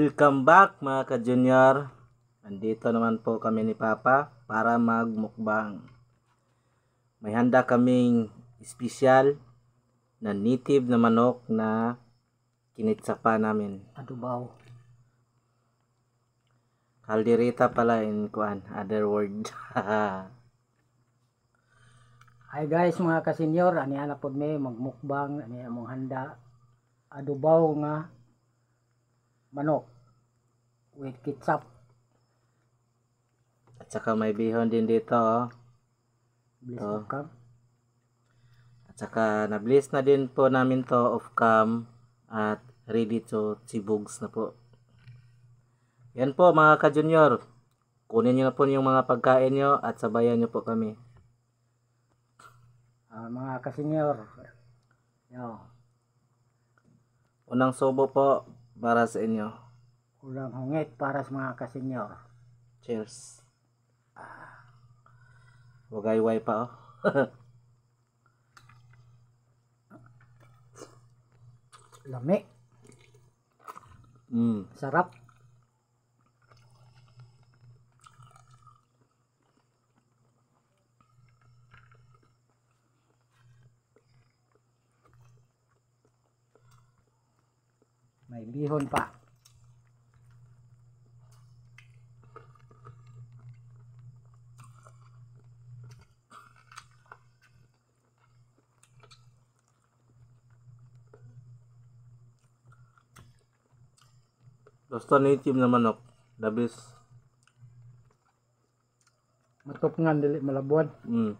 Welcome back mga ka-junior. Andito naman po kami ni Papa para magmukbang. May handa kaming espesyal na native na manok na kinitsapa namin. Adubaw. Kaldereta pala in kuan, other word. Hi guys mga ka-senior, ani ana pod may magmukbang, ani among handa. Adubaw nga manok with ketchup. At saka may bihon din dito. Oh. Bliss oh. of cam. At saka na-bliss na din po namin to of cam at ready to chibugs na po. Yan po mga ka-junior. Kunin nyo na po yung mga pagkain nyo at sabayan nyo po kami. Uh, mga ka-senior. Yo. Unang subo po, para sa inyo. Ulam hangit para sa mga kasenyor. Cheers. Ah. Wagayway pa oh. Lami. Mm. Sarap. May bihon pa. ni native na manok. Labis. best. Matop nga dili malabuan. Hmm.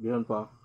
Ganun pa.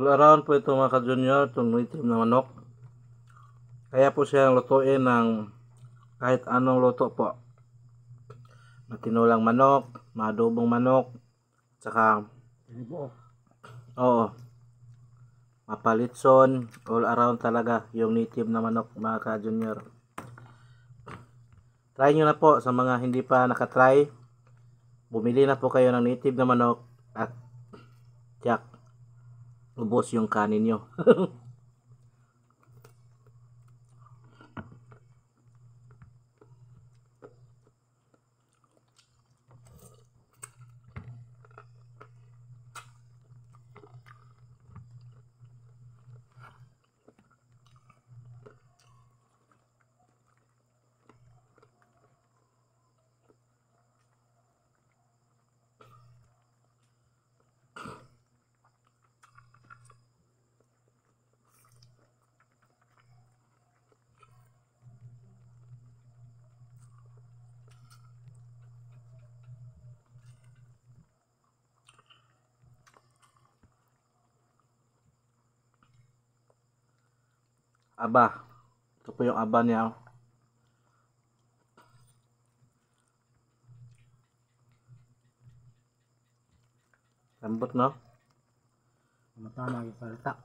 all around po ito mga ka-junior, itong itim na manok. Kaya po siya lutuin ng kahit anong luto po. Matinulang manok, madubong manok, tsaka Oo. Mapalitson, all around talaga yung native na manok mga ka-junior. Try nyo na po sa mga hindi pa nakatry. Bumili na po kayo ng native na manok at jack ubos yung kanin nyo aba. Ito po yung aba niya. Lambot, no? Matama yung salta.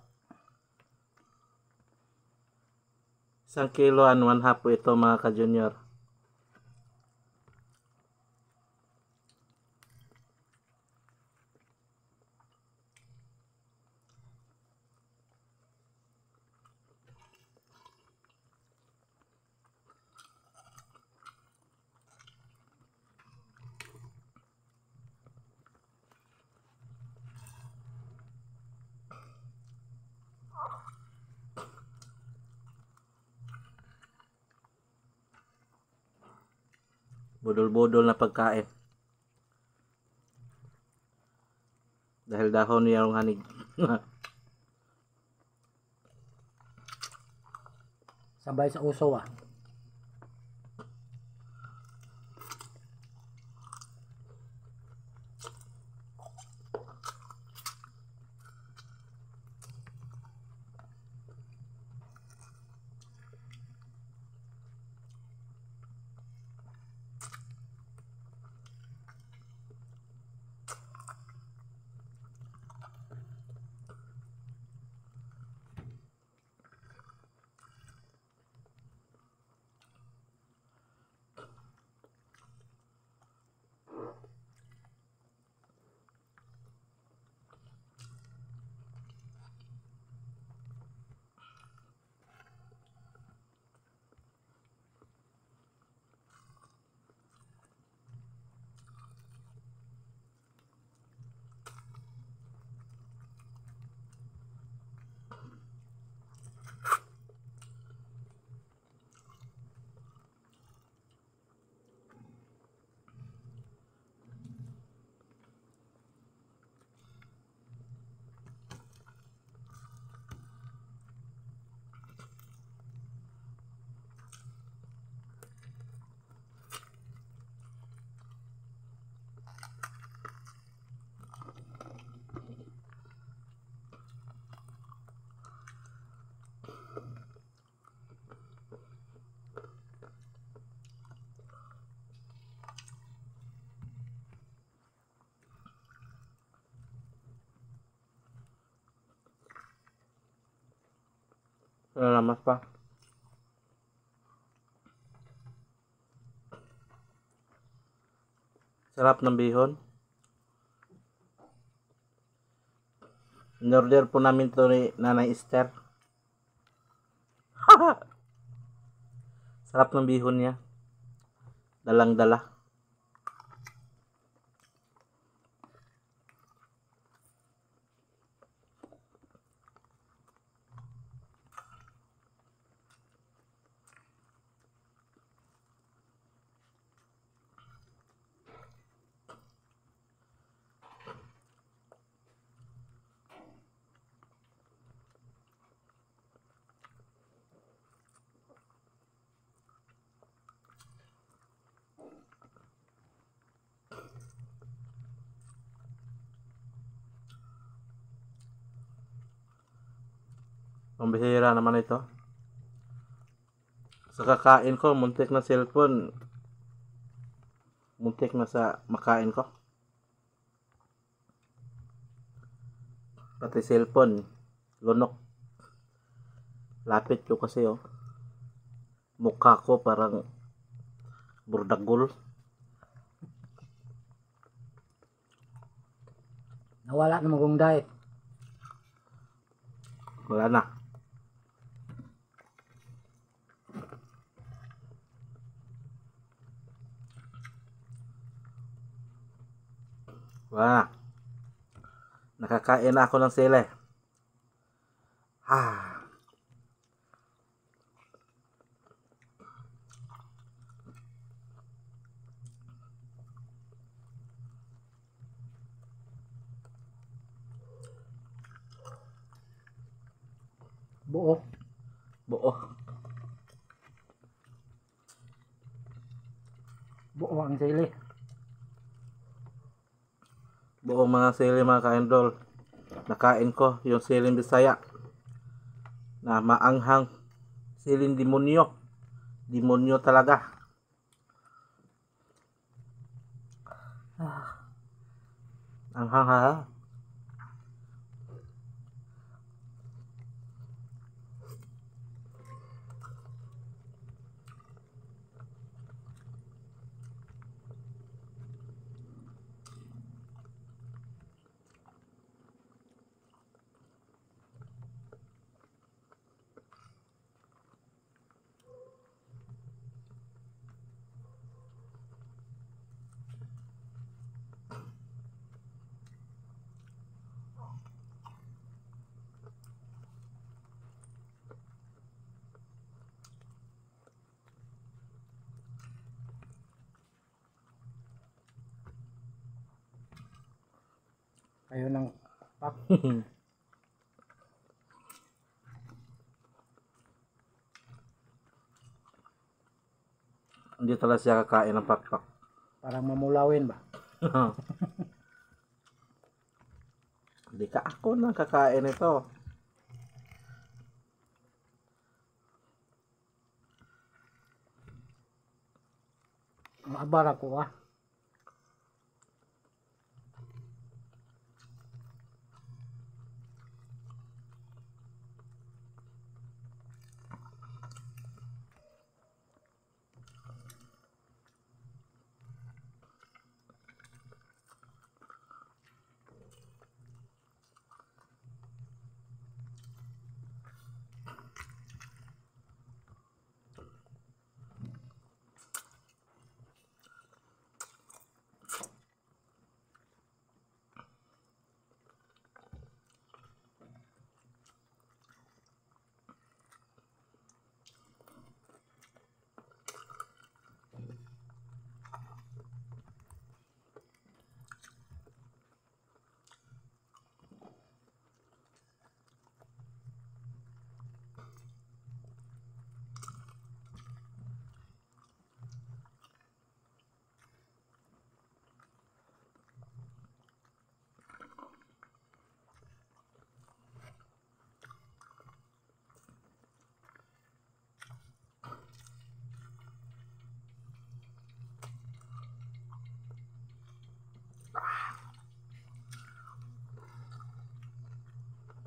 Isang kilo and one half po ito mga ka-junior. budol na pagkain. Dahil dahon niya ang hanig. Sabay sa uso ah. Nalamas pa. Sarap ng bihon. Inorder po namin to ni Nanay Esther. Sarap ng bihon niya. Dalang-dala. Pambihira naman ito. Sa kakain ko, muntik na cellphone. Muntik na sa makain ko. Pati cellphone. Lunok. Lapit ko kasi oh. Mukha ko parang burdagol. Nawala na magong diet. Wala na. Wah. Nakakain na ako ng sele. buong mga siling mga kaindol nakain ko yung siling bisaya na maanghang siling demonyo demonyo talaga ah. anghang ha Ayun ang pak. Hindi talaga siya kakain ng pakpak. Parang mamulawin ba? Hindi ka ako nang kakain ito. Mabara ko ah.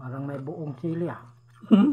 Parang may buong sili ah. Hmm?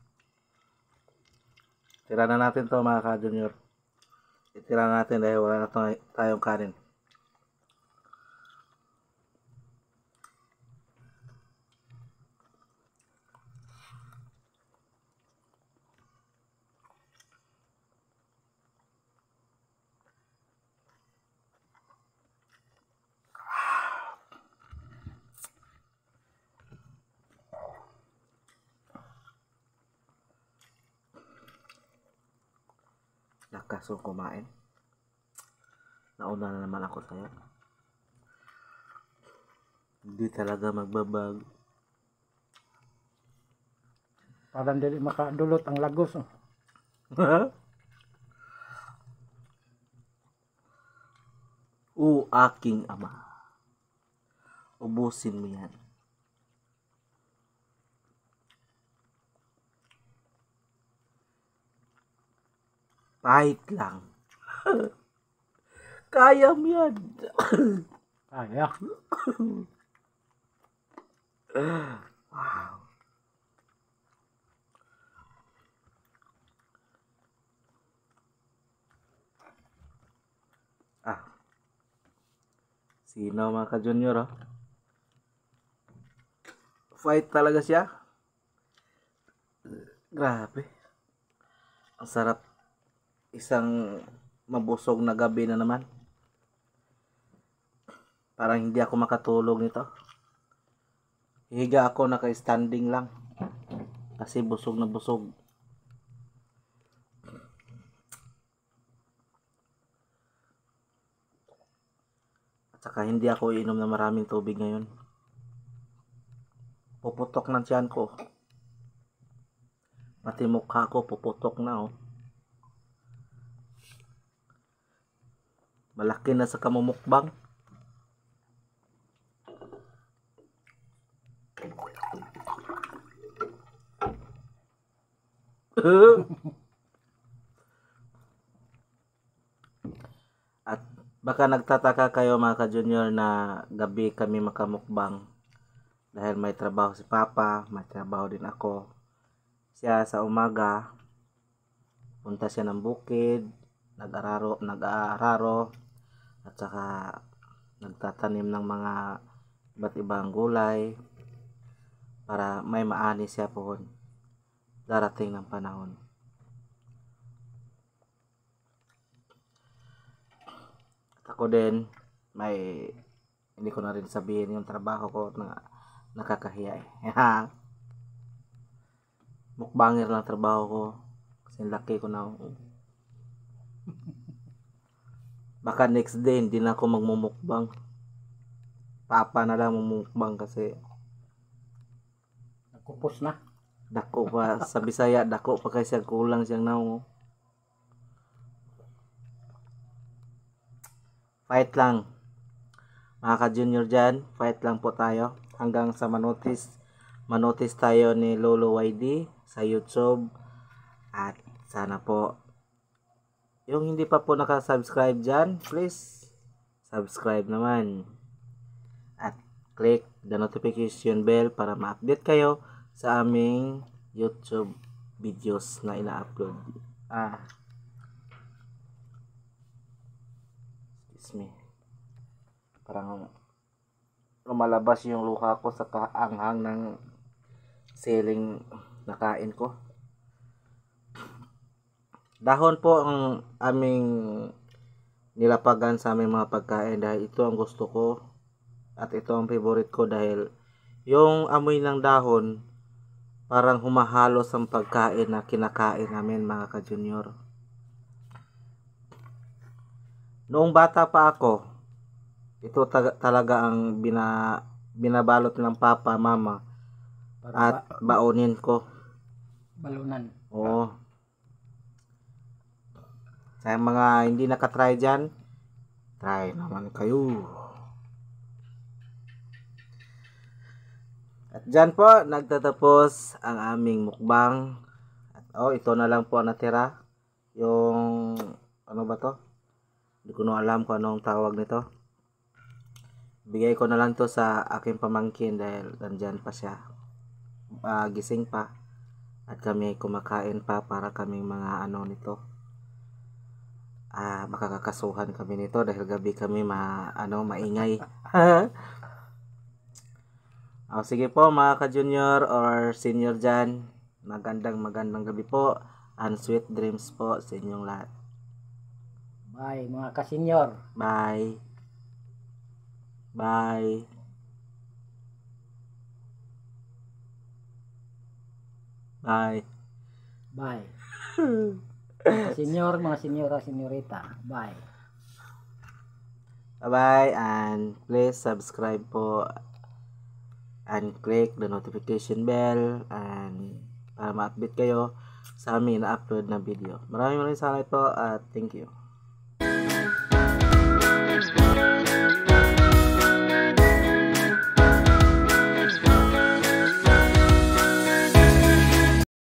Tira na natin to mga ka-junior. Itira natin dahil wala na tayong kanin. kaso kumain nauna na naman ako sa'yo hindi talaga magbabag parang dili makadulot ang lagos oh. o aking ama ubusin mo yan Kahit lang. Kaya mo yan. Kaya. wow. Ah. Sino mga ka-junior oh? Fight talaga siya. Grabe. Ang sarap isang mabusog na gabi na naman. Parang hindi ako makatulog nito. Higa ako naka-standing lang. Kasi busog na busog. At saka hindi ako inom na maraming tubig ngayon. Puputok ng tiyan ko. Pati mukha ko puputok na oh. malaki na sa kamumukbang at baka nagtataka kayo mga ka-junior na gabi kami makamukbang dahil may trabaho si Papa, may trabaho din ako. Siya sa umaga, punta siya ng bukid, nag-araro, nag-aararo at saka nagtatanim ng mga iba't ibang gulay para may maani siya po darating ng panahon. At ako din, may hindi ko na rin sabihin yung trabaho ko na nakakahiya eh. Mukbangir lang trabaho ko kasi laki ko na baka next day hindi na ako magmumukbang papa na lang magmumukbang kasi nagkupos na dako pa sa Bisaya dako pa kay kulang siyang naong fight lang mga ka junior dyan fight lang po tayo hanggang sa manotis manotis tayo ni Lolo YD sa YouTube at sana po yung hindi pa po nakasubscribe dyan, please subscribe naman. At click the notification bell para ma-update kayo sa aming YouTube videos na ina-upload. Ah. Excuse me. Parang lumalabas yung luka ko sa kaanghang ng selling nakain ko. Dahon po ang aming nilapagan sa aming mga pagkain dahil ito ang gusto ko at ito ang favorite ko dahil yung amoy ng dahon parang humahalo sa pagkain na kinakain namin mga ka-junior. Noong bata pa ako, ito ta- talaga ang bina binabalot ng papa, mama at baonin ko. Balunan. Oo. Sa mga hindi nakatry dyan, try naman kayo. At dyan po, nagtatapos ang aming mukbang. At, oh, ito na lang po natira. Yung, ano ba to? Hindi ko na alam kung anong tawag nito. Bigay ko na lang to sa aking pamangkin dahil nandyan pa siya. Uh, gising pa. At kami kumakain pa para kaming mga ano nito uh, makakakasuhan kami nito dahil gabi kami ma ano maingay. oh, sige po mga ka-junior or senior diyan. Magandang magandang gabi po and sweet dreams po sa inyong lahat. Bye mga ka-senior. Bye. Bye. Bye. Bye. Senyor, mga senyora, ah, senyorita. Bye. Bye-bye and please subscribe po and click the notification bell and para ma-update kayo sa amin na-upload na video. Maraming maraming salamat po at thank you.